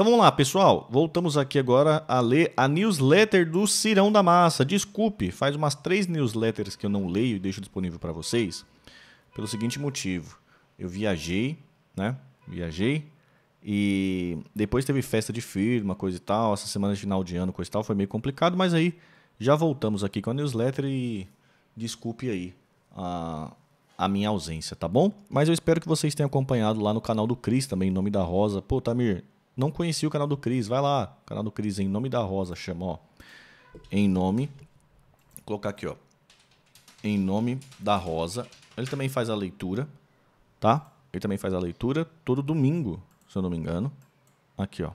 Então vamos lá, pessoal. Voltamos aqui agora a ler a newsletter do Cirão da Massa. Desculpe, faz umas três newsletters que eu não leio e deixo disponível para vocês. Pelo seguinte motivo. Eu viajei, né? Viajei. E depois teve festa de firma, coisa e tal. Essa semana de final de ano, coisa e tal, foi meio complicado, mas aí já voltamos aqui com a newsletter e desculpe aí a, a minha ausência, tá bom? Mas eu espero que vocês tenham acompanhado lá no canal do Cris também, em nome da Rosa. Pô, Tamir, não conhecia o canal do Cris, vai lá, canal do Cris, em nome da Rosa, chama, ó. Em nome, vou colocar aqui, ó. Em nome da Rosa. Ele também faz a leitura, tá? Ele também faz a leitura todo domingo, se eu não me engano. Aqui, ó.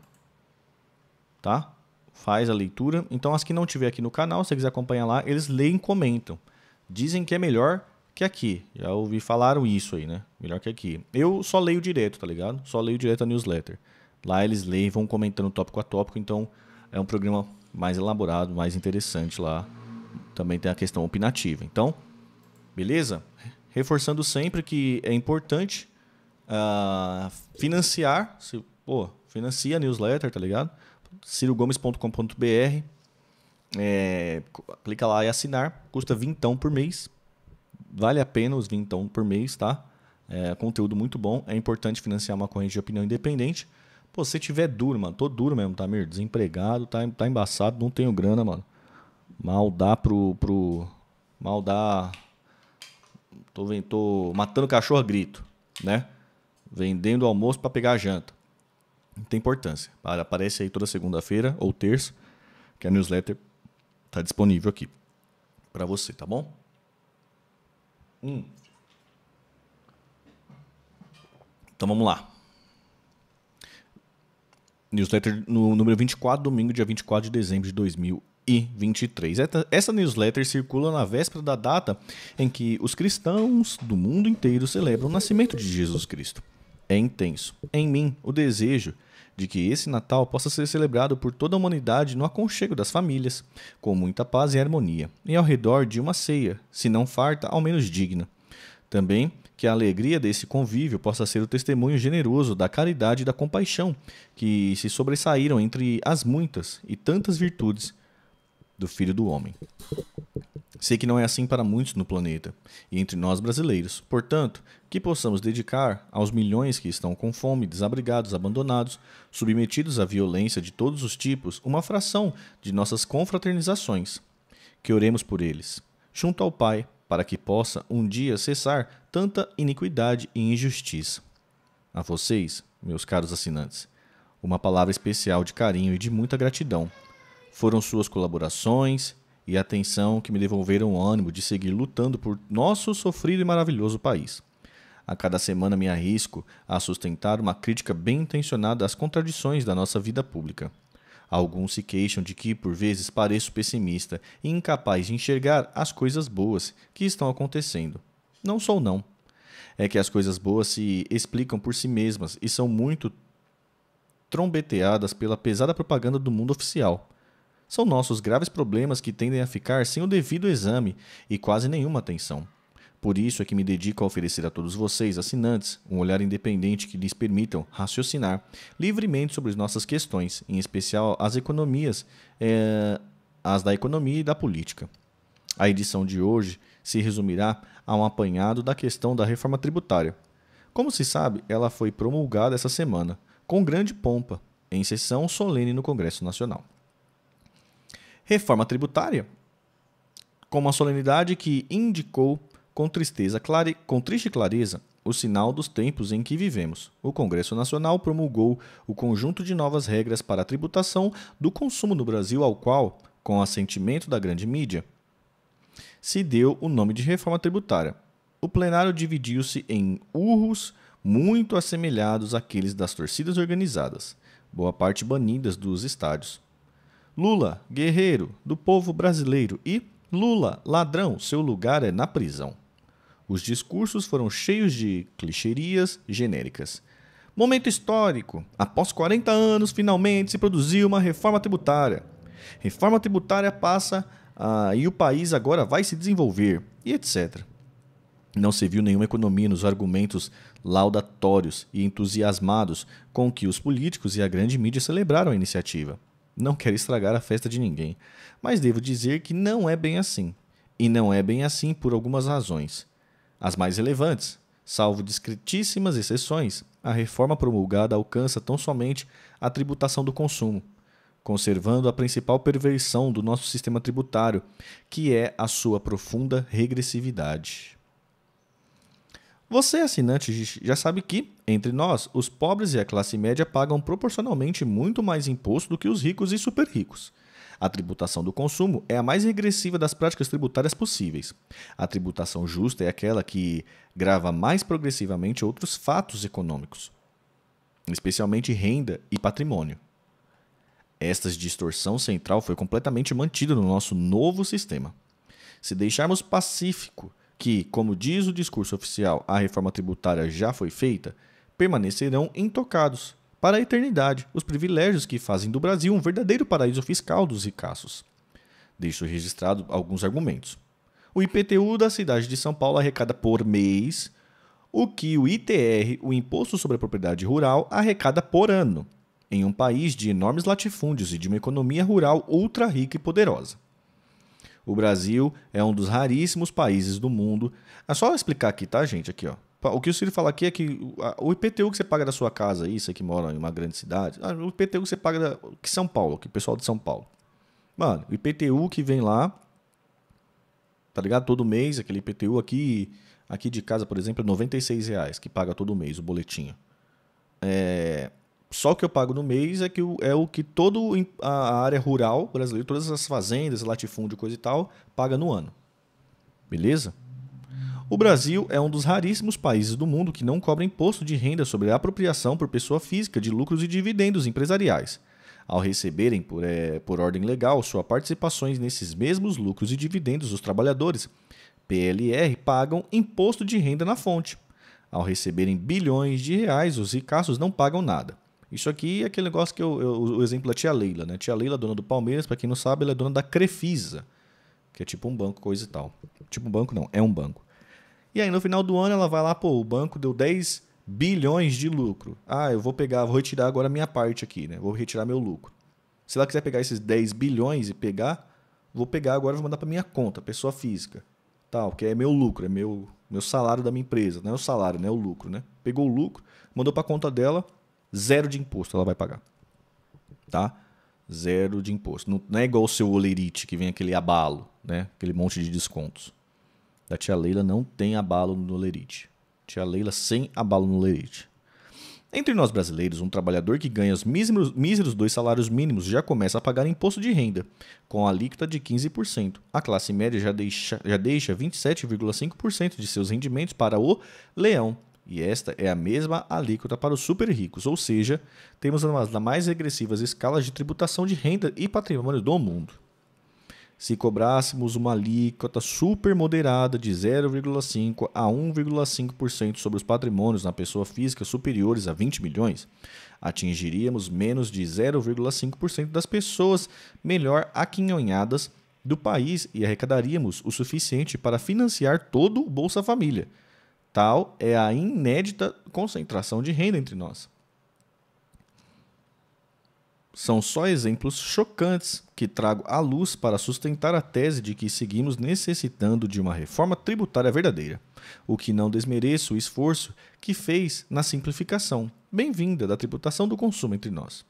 Tá? Faz a leitura. Então, as que não tiver aqui no canal, se você quiser acompanhar lá, eles leem e comentam. Dizem que é melhor que aqui. Já ouvi falaram isso aí, né? Melhor que aqui. Eu só leio direto, tá ligado? Só leio direto a newsletter. Lá eles leem vão comentando tópico a tópico, então é um programa mais elaborado, mais interessante lá. Também tem a questão opinativa. Então, beleza? Reforçando sempre que é importante uh, financiar, se, pô, financia a newsletter, tá ligado? cirogomes.com.br é, clica lá e assinar, custa vintão por mês, vale a pena os vintão por mês, tá? É, conteúdo muito bom, é importante financiar uma corrente de opinião independente. Pô, se tiver duro, mano, tô duro mesmo, tá, Mir? Desempregado, tá, tá embaçado, não tenho grana, mano. Mal dá pro. pro mal dá. Tô, tô matando cachorro a grito, né? Vendendo almoço para pegar a janta. Não tem importância. Aparece aí toda segunda-feira ou terça, que a newsletter tá disponível aqui para você, tá bom? Hum. Então vamos lá. Newsletter no número 24, domingo, dia 24 de dezembro de 2023. Essa newsletter circula na véspera da data em que os cristãos do mundo inteiro celebram o nascimento de Jesus Cristo. É intenso. Em mim, o desejo de que esse Natal possa ser celebrado por toda a humanidade no aconchego das famílias, com muita paz e harmonia, e ao redor de uma ceia, se não farta, ao menos digna. Também que a alegria desse convívio possa ser o testemunho generoso da caridade e da compaixão que se sobressaíram entre as muitas e tantas virtudes do Filho do Homem. Sei que não é assim para muitos no planeta e entre nós brasileiros, portanto, que possamos dedicar aos milhões que estão com fome, desabrigados, abandonados, submetidos à violência de todos os tipos, uma fração de nossas confraternizações. Que oremos por eles, junto ao Pai, para que possa um dia cessar tanta iniquidade e injustiça. A vocês, meus caros assinantes, uma palavra especial de carinho e de muita gratidão. Foram suas colaborações e atenção que me devolveram o ânimo de seguir lutando por nosso sofrido e maravilhoso país. A cada semana me arrisco a sustentar uma crítica bem intencionada às contradições da nossa vida pública. Alguns se queixam de que, por vezes, pareço pessimista e incapaz de enxergar as coisas boas que estão acontecendo. Não sou, não. É que as coisas boas se explicam por si mesmas e são muito trombeteadas pela pesada propaganda do mundo oficial. São nossos graves problemas que tendem a ficar sem o devido exame e quase nenhuma atenção. Por isso é que me dedico a oferecer a todos vocês, assinantes, um olhar independente que lhes permitam raciocinar livremente sobre as nossas questões, em especial as economias, eh, as da economia e da política. A edição de hoje se resumirá a um apanhado da questão da reforma tributária. Como se sabe, ela foi promulgada essa semana, com grande pompa, em sessão solene no Congresso Nacional. Reforma tributária? Com uma solenidade que indicou com, tristeza, clare... com triste clareza o sinal dos tempos em que vivemos. O Congresso Nacional promulgou o conjunto de novas regras para a tributação do consumo no Brasil, ao qual, com assentimento da grande mídia, se deu o nome de reforma tributária. O plenário dividiu-se em urros muito assemelhados àqueles das torcidas organizadas, boa parte banidas dos estádios. Lula, guerreiro do povo brasileiro e Lula, ladrão, seu lugar é na prisão. Os discursos foram cheios de clichêrias genéricas. Momento histórico. Após 40 anos, finalmente se produziu uma reforma tributária. Reforma tributária passa ah, e o país agora vai se desenvolver, e etc. Não se viu nenhuma economia nos argumentos laudatórios e entusiasmados com que os políticos e a grande mídia celebraram a iniciativa. Não quero estragar a festa de ninguém, mas devo dizer que não é bem assim. E não é bem assim por algumas razões. As mais relevantes, salvo discretíssimas exceções, a reforma promulgada alcança tão somente a tributação do consumo, conservando a principal perversão do nosso sistema tributário, que é a sua profunda regressividade. Você, assinante, já sabe que, entre nós, os pobres e a classe média pagam proporcionalmente muito mais imposto do que os ricos e super ricos. A tributação do consumo é a mais regressiva das práticas tributárias possíveis. A tributação justa é aquela que grava mais progressivamente outros fatos econômicos, especialmente renda e patrimônio. Esta distorção central foi completamente mantida no nosso novo sistema. Se deixarmos pacífico que, como diz o discurso oficial, a reforma tributária já foi feita, permanecerão intocados para a eternidade os privilégios que fazem do Brasil um verdadeiro paraíso fiscal dos ricaços. Deixo registrado alguns argumentos. O IPTU da cidade de São Paulo arrecada por mês o que o ITR, o Imposto sobre a Propriedade Rural, arrecada por ano, em um país de enormes latifúndios e de uma economia rural ultra rica e poderosa. O Brasil é um dos raríssimos países do mundo. É só explicar aqui, tá, gente? Aqui, ó. O que o Ciro fala aqui é que o IPTU que você paga da sua casa, isso que mora em uma grande cidade, ah, o IPTU que você paga da, que São Paulo, que o pessoal de São Paulo. Mano, o IPTU que vem lá, tá ligado? Todo mês, aquele IPTU aqui, aqui de casa, por exemplo, é 96 reais que paga todo mês o boletinho. É, só o que eu pago no mês é que o, é o que toda a área rural brasileira, todas as fazendas, latifúndio, coisa e tal, paga no ano. Beleza? O Brasil é um dos raríssimos países do mundo que não cobra imposto de renda sobre a apropriação por pessoa física de lucros e dividendos empresariais ao receberem por, é, por, ordem legal sua participações nesses mesmos lucros e dividendos dos trabalhadores, PLR pagam imposto de renda na fonte. Ao receberem bilhões de reais, os ricaços não pagam nada. Isso aqui é aquele negócio que eu, eu o exemplo da tia Leila, né? Tia Leila, dona do Palmeiras, para quem não sabe, ela é dona da Crefisa, que é tipo um banco, coisa e tal. Tipo um banco não, é um banco. E aí no final do ano ela vai lá, pô, o banco deu 10 bilhões de lucro. Ah, eu vou pegar, vou retirar agora a minha parte aqui, né? Vou retirar meu lucro. Se ela quiser pegar esses 10 bilhões e pegar, vou pegar agora e vou mandar para minha conta, pessoa física. Tal, que é meu lucro, é meu, meu salário da minha empresa. Não é o salário, não né? É o lucro, né? Pegou o lucro, mandou para a conta dela, zero de imposto ela vai pagar. Tá? Zero de imposto. Não, não é igual o seu olerite que vem aquele abalo, né? Aquele monte de descontos da tia Leila não tem abalo no lerite. Tia Leila sem abalo no lerite. Entre nós brasileiros, um trabalhador que ganha os míseros, míseros dois salários mínimos já começa a pagar imposto de renda, com alíquota de 15%. A classe média já deixa, já deixa 27,5% de seus rendimentos para o leão. E esta é a mesma alíquota para os super ricos, ou seja, temos uma das mais regressivas escalas de tributação de renda e patrimônio do mundo se cobrássemos uma alíquota super moderada de 0,5 a 1,5% sobre os patrimônios na pessoa física superiores a 20 milhões, atingiríamos menos de 0,5% das pessoas melhor aquinhonhadas do país e arrecadaríamos o suficiente para financiar todo o Bolsa Família. Tal é a inédita concentração de renda entre nós. São só exemplos chocantes que trago à luz para sustentar a tese de que seguimos necessitando de uma reforma tributária verdadeira, o que não desmereço o esforço que fez na simplificação bem-vinda da tributação do consumo entre nós.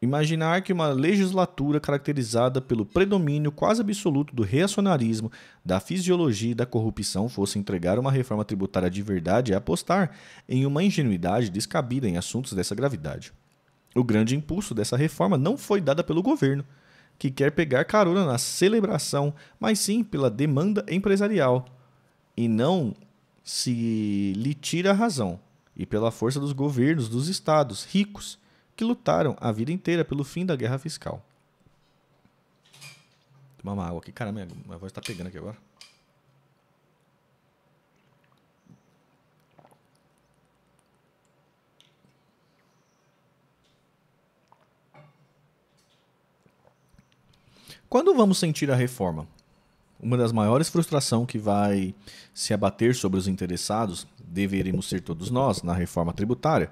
Imaginar que uma legislatura caracterizada pelo predomínio quase absoluto do reacionarismo, da fisiologia e da corrupção fosse entregar uma reforma tributária de verdade é apostar em uma ingenuidade descabida em assuntos dessa gravidade. O grande impulso dessa reforma não foi dada pelo governo, que quer pegar carona na celebração, mas sim pela demanda empresarial, e não se lhe tira a razão, e pela força dos governos dos estados ricos que lutaram a vida inteira pelo fim da guerra fiscal. Tomar uma água aqui, caramba, minha voz tá pegando aqui agora. Quando vamos sentir a reforma? Uma das maiores frustrações que vai se abater sobre os interessados, deveremos ser todos nós, na reforma tributária,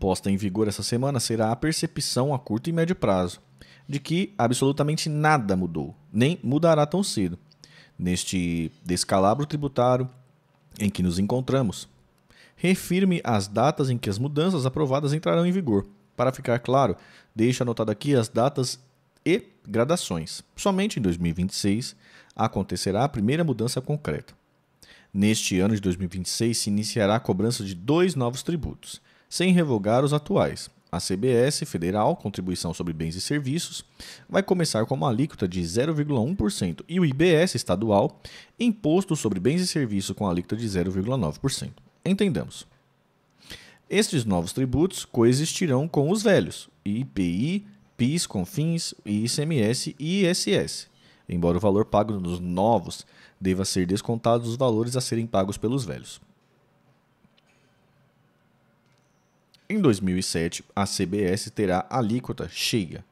posta em vigor essa semana, será a percepção a curto e médio prazo de que absolutamente nada mudou, nem mudará tão cedo, neste descalabro tributário em que nos encontramos. Refirme as datas em que as mudanças aprovadas entrarão em vigor. Para ficar claro, deixo anotado aqui as datas e gradações. Somente em 2026 acontecerá a primeira mudança concreta. Neste ano de 2026 se iniciará a cobrança de dois novos tributos, sem revogar os atuais. A CBS Federal, Contribuição sobre Bens e Serviços, vai começar com uma alíquota de 0,1% e o IBS estadual, Imposto sobre Bens e Serviços, com alíquota de 0,9%. Entendamos. Estes novos tributos coexistirão com os velhos, IPI, PIS, CONFINS, ICMS e ISS, embora o valor pago nos novos deva ser descontado dos valores a serem pagos pelos velhos. Em 2007, a CBS terá alíquota cheia.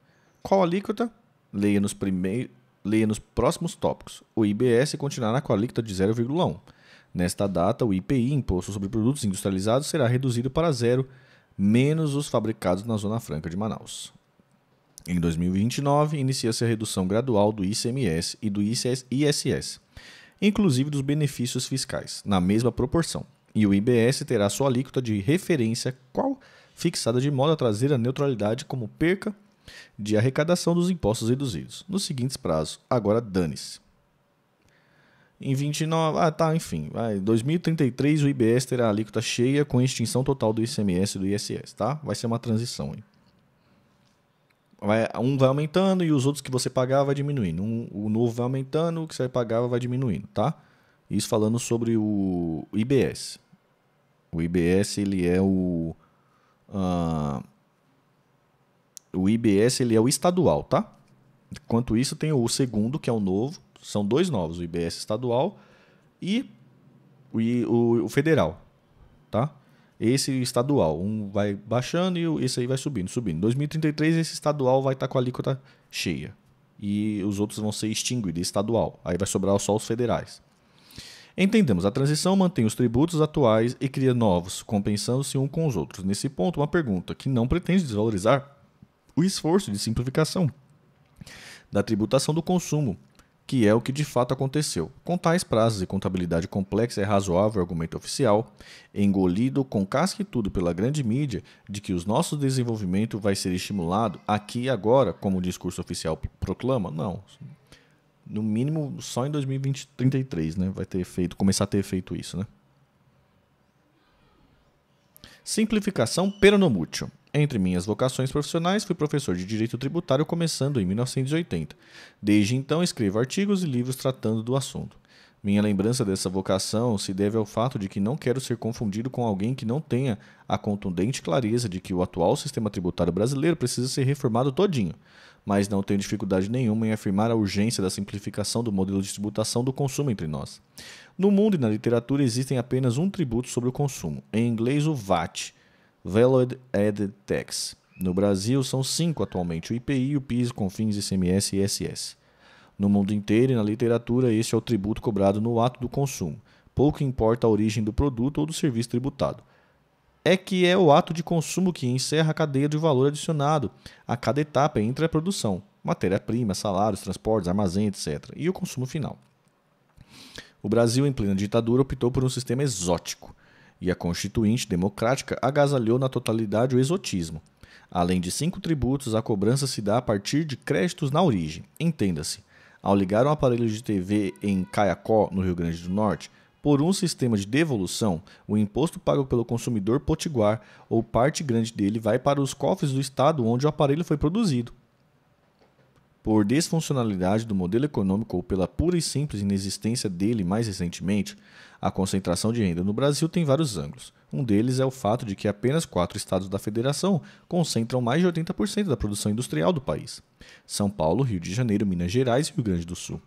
Qual alíquota? Leia nos, primeir... Leia nos próximos tópicos. O IBS continuará com a alíquota de 0,1. Nesta data, o IPI, Imposto sobre Produtos Industrializados, será reduzido para zero, menos os fabricados na Zona Franca de Manaus. Em 2029, inicia-se a redução gradual do ICMS e do ISS, inclusive dos benefícios fiscais, na mesma proporção. E o IBS terá sua alíquota de referência qual fixada de modo a trazer a neutralidade como perca de arrecadação dos impostos reduzidos. Nos seguintes prazos, agora dane-se. Em 29, ah tá, enfim, em 2033 o IBS terá a alíquota cheia com extinção total do ICMS e do ISS, tá? Vai ser uma transição aí vai, um vai aumentando e os outros que você pagava vai diminuindo. Um, o novo vai aumentando, o que você pagava vai diminuindo, tá? Isso falando sobre o IBS. O IBS ele é o uh, o IBS ele é o estadual, tá? Enquanto isso tem o segundo que é o novo, são dois novos, o IBS estadual e o, o, o federal, tá? esse estadual. Um vai baixando e esse aí vai subindo, subindo. Em 2033, esse estadual vai estar tá com a alíquota cheia. E os outros vão ser extinguidos, estadual. Aí vai sobrar só os federais. Entendemos, a transição mantém os tributos atuais e cria novos, compensando-se um com os outros. Nesse ponto, uma pergunta que não pretende desvalorizar o esforço de simplificação da tributação do consumo, que é o que de fato aconteceu. Com tais prazos e contabilidade complexa é razoável o argumento oficial, engolido com casca e tudo pela grande mídia, de que o nosso desenvolvimento vai ser estimulado aqui e agora, como o discurso oficial proclama? Não. No mínimo só em 2033, né? Vai ter efeito, começar a ter efeito isso, né? Simplificação peronomútil. Entre minhas vocações profissionais, fui professor de direito tributário começando em 1980. Desde então, escrevo artigos e livros tratando do assunto. Minha lembrança dessa vocação se deve ao fato de que não quero ser confundido com alguém que não tenha a contundente clareza de que o atual sistema tributário brasileiro precisa ser reformado todinho, mas não tenho dificuldade nenhuma em afirmar a urgência da simplificação do modelo de tributação do consumo entre nós. No mundo e na literatura existem apenas um tributo sobre o consumo, em inglês o VAT Valid Added Tax. No Brasil, são cinco atualmente: o IPI, o PIS, CONFINS, ICMS e ISS. No mundo inteiro e na literatura, este é o tributo cobrado no ato do consumo. Pouco importa a origem do produto ou do serviço tributado. É que é o ato de consumo que encerra a cadeia de valor adicionado a cada etapa entre a produção, matéria-prima, salários, transportes, armazém, etc., e o consumo final. O Brasil, em plena ditadura, optou por um sistema exótico e a Constituinte Democrática agasalhou na totalidade o exotismo. Além de cinco tributos, a cobrança se dá a partir de créditos na origem. Entenda-se, ao ligar um aparelho de TV em Caiacó, no Rio Grande do Norte, por um sistema de devolução, o imposto pago pelo consumidor potiguar ou parte grande dele vai para os cofres do estado onde o aparelho foi produzido por desfuncionalidade do modelo econômico ou pela pura e simples inexistência dele mais recentemente, a concentração de renda no Brasil tem vários ângulos. Um deles é o fato de que apenas quatro estados da federação concentram mais de 80% da produção industrial do país: São Paulo, Rio de Janeiro, Minas Gerais e Rio Grande do Sul.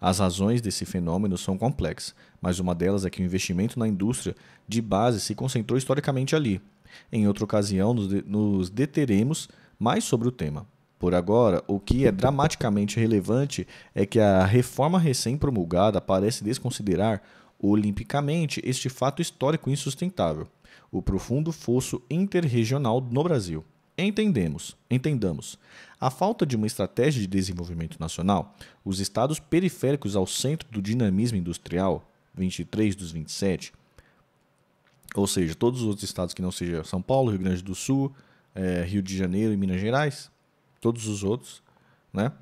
As razões desse fenômeno são complexas, mas uma delas é que o investimento na indústria de base se concentrou historicamente ali. Em outra ocasião, nos, deteremos mais sobre o tema. Por agora, o que é dramaticamente relevante é que a reforma recém-promulgada parece desconsiderar olimpicamente este fato histórico insustentável, o profundo fosso interregional no Brasil. Entendemos, entendamos. A falta de uma estratégia de desenvolvimento nacional, os estados periféricos ao centro do dinamismo industrial, 23 dos 27, ou seja, todos os outros estados que não sejam São Paulo, Rio Grande do Sul, eh, Rio de Janeiro e Minas Gerais, todos os outros, né?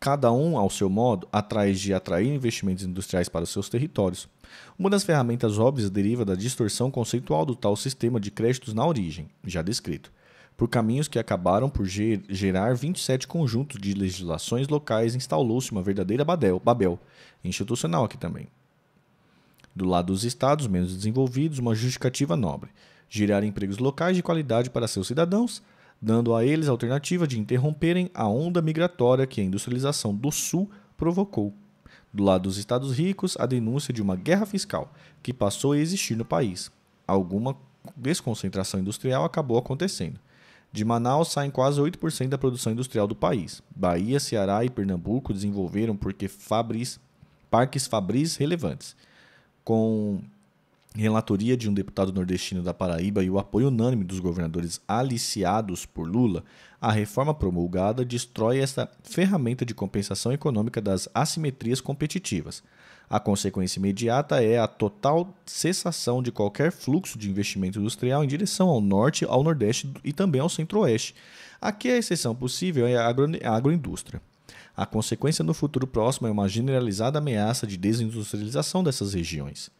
Cada um, ao seu modo, atrás de atrair investimentos industriais para os seus territórios. Uma das ferramentas óbvias deriva da distorção conceitual do tal sistema de créditos na origem, já descrito, por caminhos que acabaram por gerar 27 conjuntos de legislações locais, instalou-se uma verdadeira Babel institucional aqui também. Do lado dos estados menos desenvolvidos, uma justificativa nobre: gerar empregos locais de qualidade para seus cidadãos, dando a eles a alternativa de interromperem a onda migratória que a industrialização do Sul provocou. Do lado dos Estados ricos, a denúncia de uma guerra fiscal que passou a existir no país. Alguma desconcentração industrial acabou acontecendo. De Manaus saem quase 8% da produção industrial do país. Bahia, Ceará e Pernambuco desenvolveram porque Fabris, parques Fabris relevantes, com relatoria de um deputado nordestino da Paraíba e o apoio unânime dos governadores aliciados por Lula, a reforma promulgada destrói essa ferramenta de compensação econômica das assimetrias competitivas. A consequência imediata é a total cessação de qualquer fluxo de investimento industrial em direção ao norte, ao nordeste e também ao centro-oeste. Aqui a exceção possível é a, agro, a agroindústria. A consequência no futuro próximo é uma generalizada ameaça de desindustrialização dessas regiões.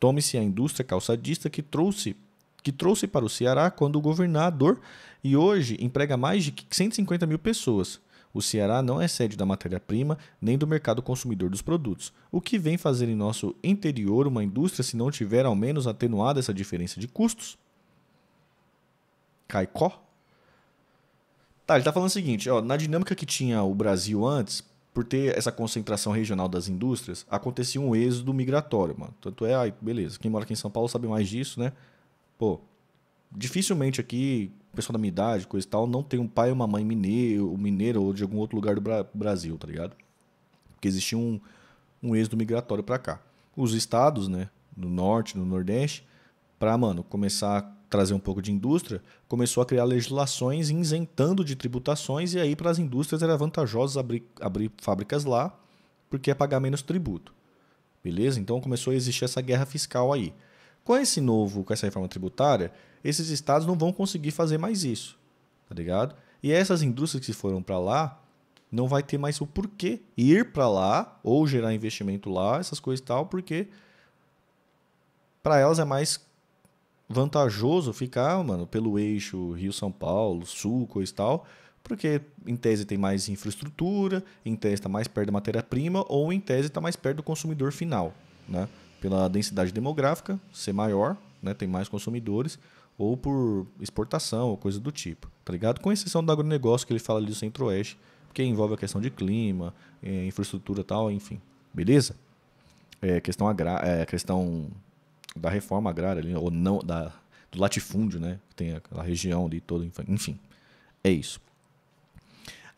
Tome-se a indústria calçadista que trouxe que trouxe para o Ceará quando o governador e hoje emprega mais de 150 mil pessoas. O Ceará não é sede da matéria-prima nem do mercado consumidor dos produtos. O que vem fazer em nosso interior uma indústria se não tiver ao menos atenuada essa diferença de custos? Caicó? Tá, ele tá falando o seguinte, ó, na dinâmica que tinha o Brasil antes, por ter essa concentração regional das indústrias, acontecia um êxodo migratório, mano. Tanto é, ai, beleza, quem mora aqui em São Paulo sabe mais disso, né? Pô, dificilmente aqui, pessoal da minha idade, coisa e tal, não tem um pai ou uma mãe mineiro, mineiro ou de algum outro lugar do Bra Brasil, tá ligado? Porque existia um, um êxodo migratório para cá. Os estados, né, do norte, do nordeste, para, mano, começar trazer um pouco de indústria, começou a criar legislações isentando de tributações, e aí para as indústrias era vantajoso abrir, abrir fábricas lá, porque é pagar menos tributo. Beleza? Então começou a existir essa guerra fiscal aí. Com esse novo, com essa reforma tributária, esses estados não vão conseguir fazer mais isso, tá ligado? E essas indústrias que foram para lá não vai ter mais o porquê ir para lá ou gerar investimento lá, essas coisas e tal, porque para elas é mais vantajoso ficar, mano, pelo eixo Rio-São Paulo, Sul, coisa e tal, porque em tese tem mais infraestrutura, em tese está mais perto da matéria-prima, ou em tese está mais perto do consumidor final, né? Pela densidade demográfica ser maior, né? Tem mais consumidores, ou por exportação, ou coisa do tipo, tá ligado? Com exceção do agronegócio que ele fala ali do Centro-Oeste, porque envolve a questão de clima, eh, infraestrutura e tal, enfim, beleza? É, questão, agra é, questão da reforma agrária ali, ou não da do latifúndio, né? Tem aquela região ali toda, enfim. É isso.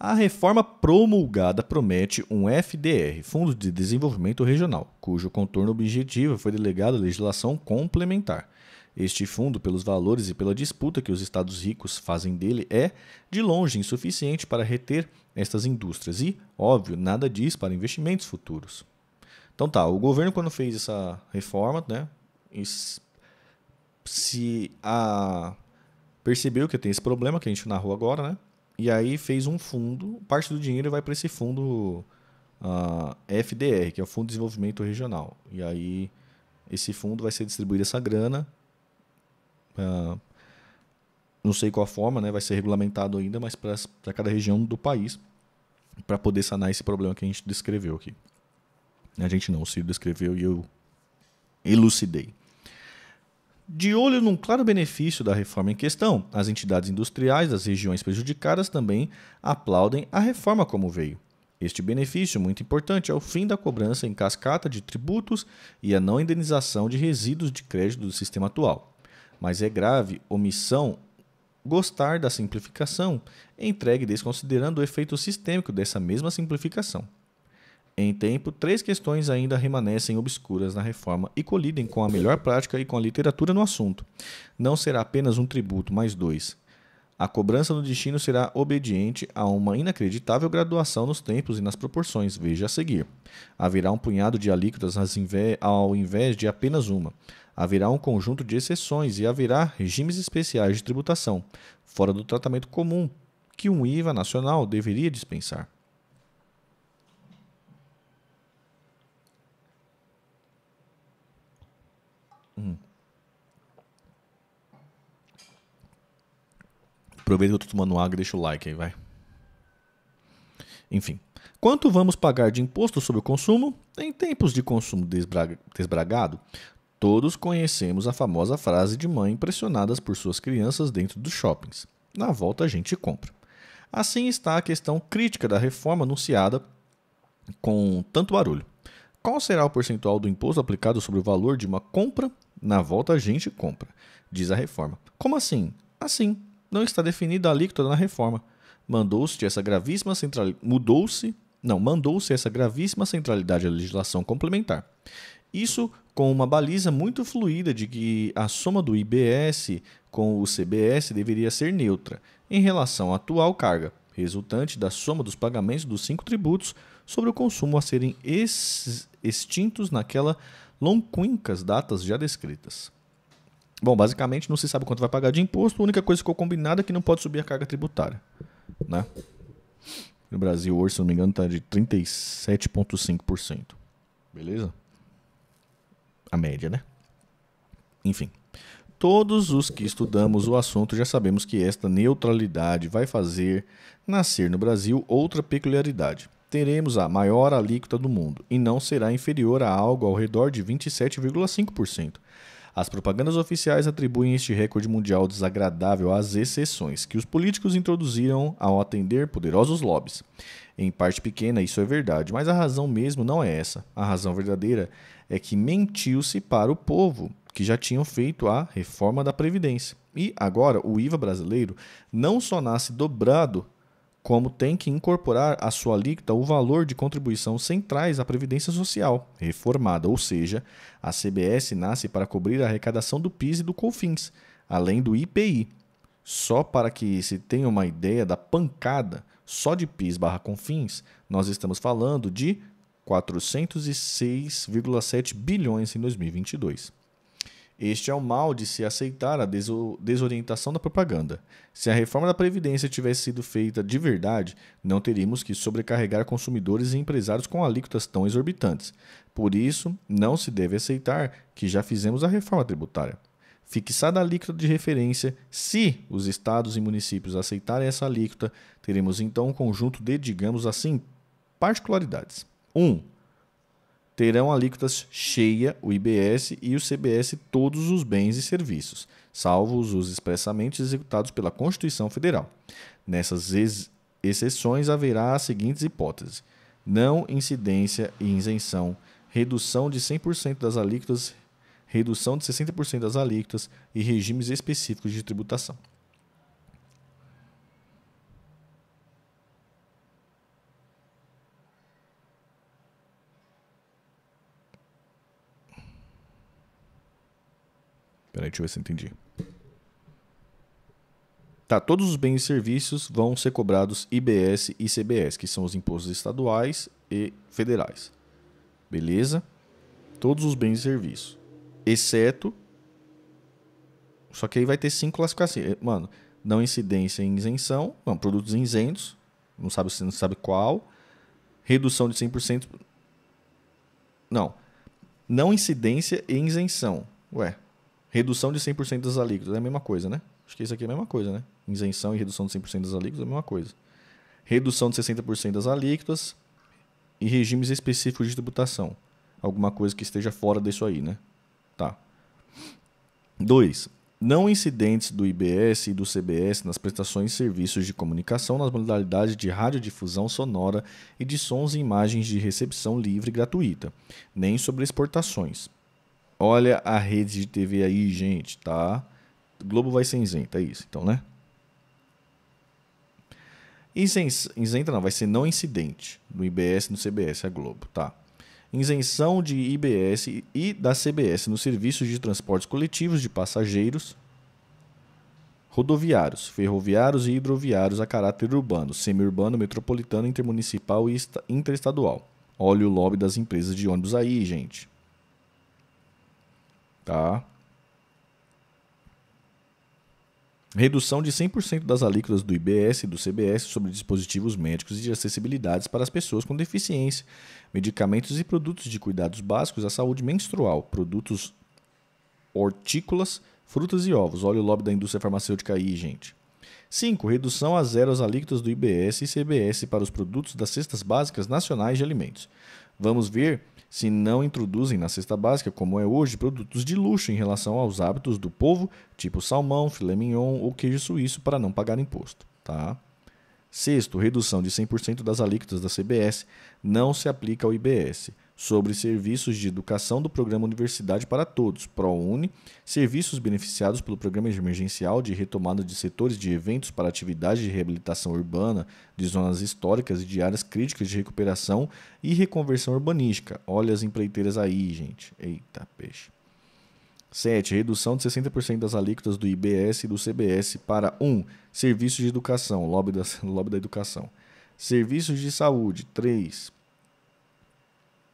A reforma promulgada promete um FDR, Fundo de Desenvolvimento Regional, cujo contorno objetivo foi delegado à legislação complementar. Este fundo, pelos valores e pela disputa que os estados ricos fazem dele, é, de longe, insuficiente para reter estas indústrias e, óbvio, nada diz para investimentos futuros. Então tá, o governo quando fez essa reforma, né, se a, percebeu que tem esse problema que a gente tá narrou agora, né? E aí fez um fundo, parte do dinheiro vai para esse fundo uh, ah, FDR, que é o Fundo de Desenvolvimento Regional. E aí esse fundo vai ser distribuído essa grana, uh, não sei qual forma, né? Vai ser regulamentado ainda, mas para cada região do país, para poder sanar esse problema que a gente descreveu aqui. A gente não, o Ciro descreveu e eu elucidei. De olho num claro benefício da reforma em questão, as entidades industriais das regiões prejudicadas também aplaudem a reforma como veio. Este benefício, muito importante, é o fim da cobrança em cascata de tributos e a não indenização de resíduos de crédito do sistema atual. Mas é grave omissão gostar da simplificação entregue desconsiderando o efeito sistêmico dessa mesma simplificação em tempo, três questões ainda permanecem obscuras na reforma e colidem com a melhor prática e com a literatura no assunto. Não será apenas um tributo, mas dois. A cobrança do destino será obediente a uma inacreditável graduação nos tempos e nas proporções, veja a seguir. Haverá um punhado de alíquotas ao invés de apenas uma. Haverá um conjunto de exceções e haverá regimes especiais de tributação, fora do tratamento comum que um IVA nacional deveria dispensar. Hum. Aproveita que eu tô tomando água e deixa o like aí, vai. Enfim. Quanto vamos pagar de imposto sobre o consumo? Em tempos de consumo desbragado, todos conhecemos a famosa frase de mãe impressionadas por suas crianças dentro dos shoppings. Na volta a gente compra. Assim está a questão crítica da reforma anunciada com tanto barulho. Qual será o percentual do imposto aplicado sobre o valor de uma compra? Na volta a gente compra, diz a reforma. Como assim? Assim, não está definida a alíquota na reforma. Mandou-se essa gravíssima centralidade. Mudou-se. Não, mandou-se essa gravíssima centralidade à legislação complementar. Isso com uma baliza muito fluida de que a soma do IBS com o CBS deveria ser neutra em relação à atual carga, resultante da soma dos pagamentos dos cinco tributos sobre o consumo a serem extintos naquela longquíncas datas já descritas. Bom, basicamente não se sabe quanto vai pagar de imposto, a única coisa que ficou combinada é que não pode subir a carga tributária. Né? No Brasil hoje, se não me engano, está de 37,5%. Beleza? A média, né? Enfim. Todos os que estudamos o assunto já sabemos que esta neutralidade vai fazer nascer no Brasil outra peculiaridade teremos a maior alíquota do mundo e não será inferior a algo ao redor de 27,5%. As propagandas oficiais atribuem este recorde mundial desagradável às exceções que os políticos introduziram ao atender poderosos lobbies. Em parte pequena, isso é verdade, mas a razão mesmo não é essa. A razão verdadeira é que mentiu-se para o povo, que já tinham feito a reforma da Previdência. E agora o IVA brasileiro não só nasce dobrado como tem que incorporar à sua alíquota o valor de contribuição centrais à Previdência Social, reformada, ou seja, a CBS nasce para cobrir a arrecadação do PIS e do COFINS, além do IPI. Só para que se tenha uma ideia da pancada, só de PIS barra COFINS, nós estamos falando de 406,7 bilhões em 2022. Este é o mal de se aceitar a desorientação da propaganda. Se a reforma da Previdência tivesse sido feita de verdade, não teríamos que sobrecarregar consumidores e empresários com alíquotas tão exorbitantes. Por isso, não se deve aceitar que já fizemos a reforma tributária. Fixada a alíquota de referência, se os estados e municípios aceitarem essa alíquota, teremos então um conjunto de, digamos assim, particularidades. 1. Um, terão alíquotas cheia, o IBS e o CBS todos os bens e serviços, salvos os expressamente executados pela Constituição Federal. Nessas ex exceções haverá as seguintes hipóteses: não incidência e isenção, redução de 100% das alíquotas, redução de 60% das alíquotas e regimes específicos de tributação. Peraí, né? deixa eu ver se eu entendi. Tá, todos os bens e serviços vão ser cobrados IBS e CBS, que são os impostos estaduais e federais. Beleza? Todos os bens e serviços. Exceto. Só que aí vai ter cinco classificações. É, mano, não incidência em isenção. Não, produtos isentos. Não sabe se não sabe qual. Redução de 100%. Não. Não incidência e isenção. Ué, Redução de 100% das alíquotas é a mesma coisa, né? Acho que isso aqui é a mesma coisa, né? Isenção e redução de 100% das alíquotas é a mesma coisa. Redução de 60% das alíquotas e regimes específicos de tributação. Alguma coisa que esteja fora disso aí, né? Tá. 2. Não incidentes do IBS e do CBS nas prestações e serviços de comunicação nas modalidades de radiodifusão sonora e de sons e imagens de recepção livre e gratuita, nem sobre exportações. Olha a rede de TV aí, gente, tá? Globo vai ser isenta, é isso, então, né? Isenta não, vai ser não incidente no IBS no CBS, a Globo, tá? Isenção de IBS e da CBS nos serviços de transportes coletivos de passageiros, rodoviários, ferroviários e hidroviários a caráter urbano, semi-urbano, metropolitano, intermunicipal e interestadual. Olha o lobby das empresas de ônibus aí, gente. Tá? Redução de 100% das alíquotas do IBS e do CBS sobre dispositivos médicos e de acessibilidades para as pessoas com deficiência, medicamentos e produtos de cuidados básicos à saúde menstrual, produtos hortícolas, frutas e ovos. Olha o lobby da indústria farmacêutica aí, gente. 5. Redução a zero as alíquotas do IBS e CBS para os produtos das cestas básicas nacionais de alimentos. Vamos ver se não introduzem na cesta básica, como é hoje, produtos de luxo em relação aos hábitos do povo, tipo salmão, filé mignon ou queijo suíço, para não pagar imposto. Tá? Sexto, redução de 100% das alíquotas da CBS não se aplica ao IBS sobre serviços de educação do Programa Universidade para Todos, ProUni, serviços beneficiados pelo Programa Emergencial de Retomada de Setores de Eventos para Atividade de Reabilitação Urbana de Zonas Históricas e de Áreas Críticas de Recuperação e Reconversão Urbanística. Olha as empreiteiras aí, gente. Eita, peixe. 7. Redução de 60% das alíquotas do IBS e do CBS para 1. Um, serviços de educação, lobby da, lobby da educação. Serviços de saúde, 3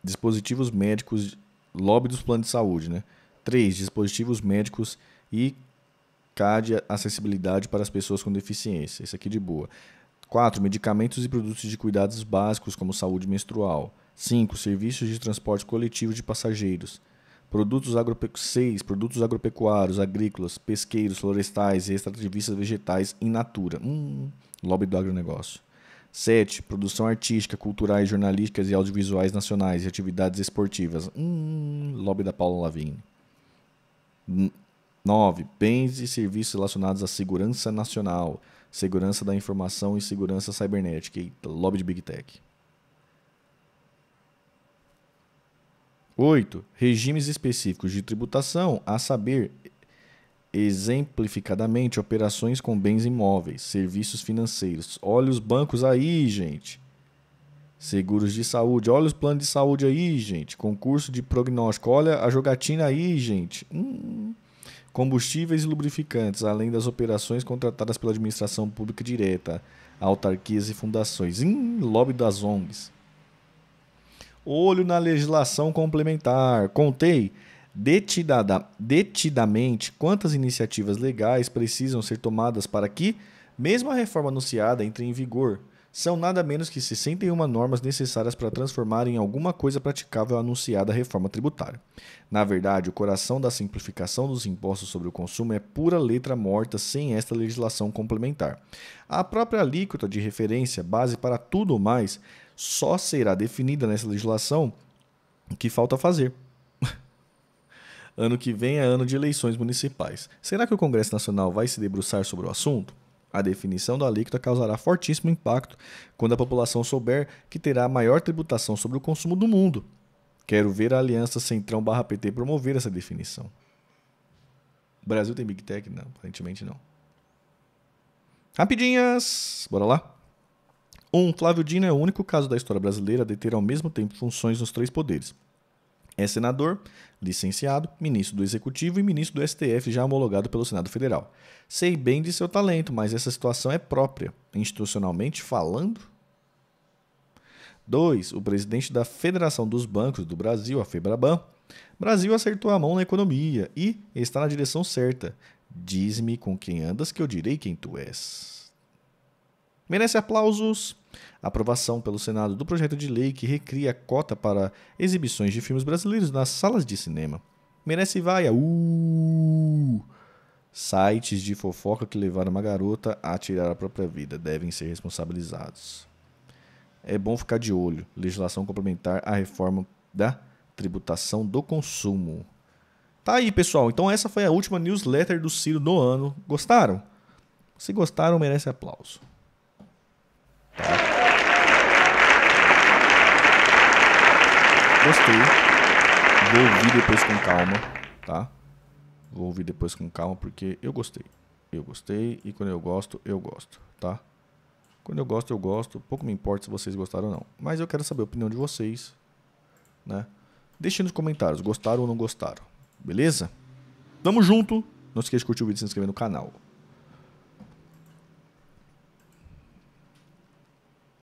dispositivos médicos, lobby dos planos de saúde, né? 3. Dispositivos médicos e CAD acessibilidade para as pessoas com deficiência. Isso aqui de boa. 4. Medicamentos e produtos de cuidados básicos, como saúde menstrual. 5. Serviços de transporte coletivo de passageiros. Produtos agropecu 6. Produtos agropecuários, agrícolas, pesqueiros, florestais e extrativistas vegetais in natura. Hum, lobby do agronegócio. 7. Produção artística, culturais, jornalísticas e audiovisuais nacionais e atividades esportivas. Hum, lobby da Paula Lavigne. 9. Bens e serviços relacionados à segurança nacional, segurança da informação e segurança cibernética. Eita, lobby de Big Tech. 8. Regimes específicos de tributação, a saber, exemplificadamente operações com bens imóveis, serviços financeiros. Olha os bancos aí, gente. Seguros de saúde. Olha os planos de saúde aí, gente. Concurso de prognóstico. Olha a jogatina aí, gente. Hum. Combustíveis e lubrificantes, além das operações contratadas pela administração pública direta, autarquias e fundações. Hum, lobby das ONGs. Olho na legislação complementar. Contei detidada, detidamente quantas iniciativas legais precisam ser tomadas para que, mesmo a reforma anunciada, entre em vigor. São nada menos que 61 normas necessárias para transformar em alguma coisa praticável a anunciada reforma tributária. Na verdade, o coração da simplificação dos impostos sobre o consumo é pura letra morta sem esta legislação complementar. A própria alíquota de referência, base para tudo mais, só será definida nessa legislação que falta fazer. Ano que vem é ano de eleições municipais. Será que o Congresso Nacional vai se debruçar sobre o assunto? A definição da alíquota causará fortíssimo impacto quando a população souber que terá a maior tributação sobre o consumo do mundo. Quero ver a aliança Centrão/PT promover essa definição. O Brasil tem Big Tech? Não, aparentemente não. Rapidinhas! Bora lá? 1. Um, Flávio Dino é o único caso da história brasileira a ter ao mesmo tempo funções nos três poderes. É senador, licenciado, ministro do Executivo e ministro do STF já homologado pelo Senado Federal. Sei bem de seu talento, mas essa situação é própria, institucionalmente falando. 2. O presidente da Federação dos Bancos do Brasil, a Febraban. Brasil acertou a mão na economia e está na direção certa. Diz-me com quem andas que eu direi quem tu és. Merece aplausos aprovação pelo Senado do projeto de lei que recria a cota para exibições de filmes brasileiros nas salas de cinema. Merece vaia. Uh! Sites de fofoca que levaram uma garota a tirar a própria vida devem ser responsabilizados. É bom ficar de olho. Legislação complementar à reforma da tributação do consumo. Tá aí, pessoal. Então essa foi a última newsletter do Ciro do ano. Gostaram? Se gostaram, merece aplauso. Tá? Gostei. Vou ouvir depois com calma, tá? Vou ouvir depois com calma porque eu gostei. Eu gostei e quando eu gosto, eu gosto, tá? Quando eu gosto, eu gosto. Pouco me importa se vocês gostaram ou não. Mas eu quero saber a opinião de vocês, né? Deixem nos comentários, gostaram ou não gostaram. Beleza? Tamo junto. Não esqueça de curtir o vídeo e se inscrever no canal.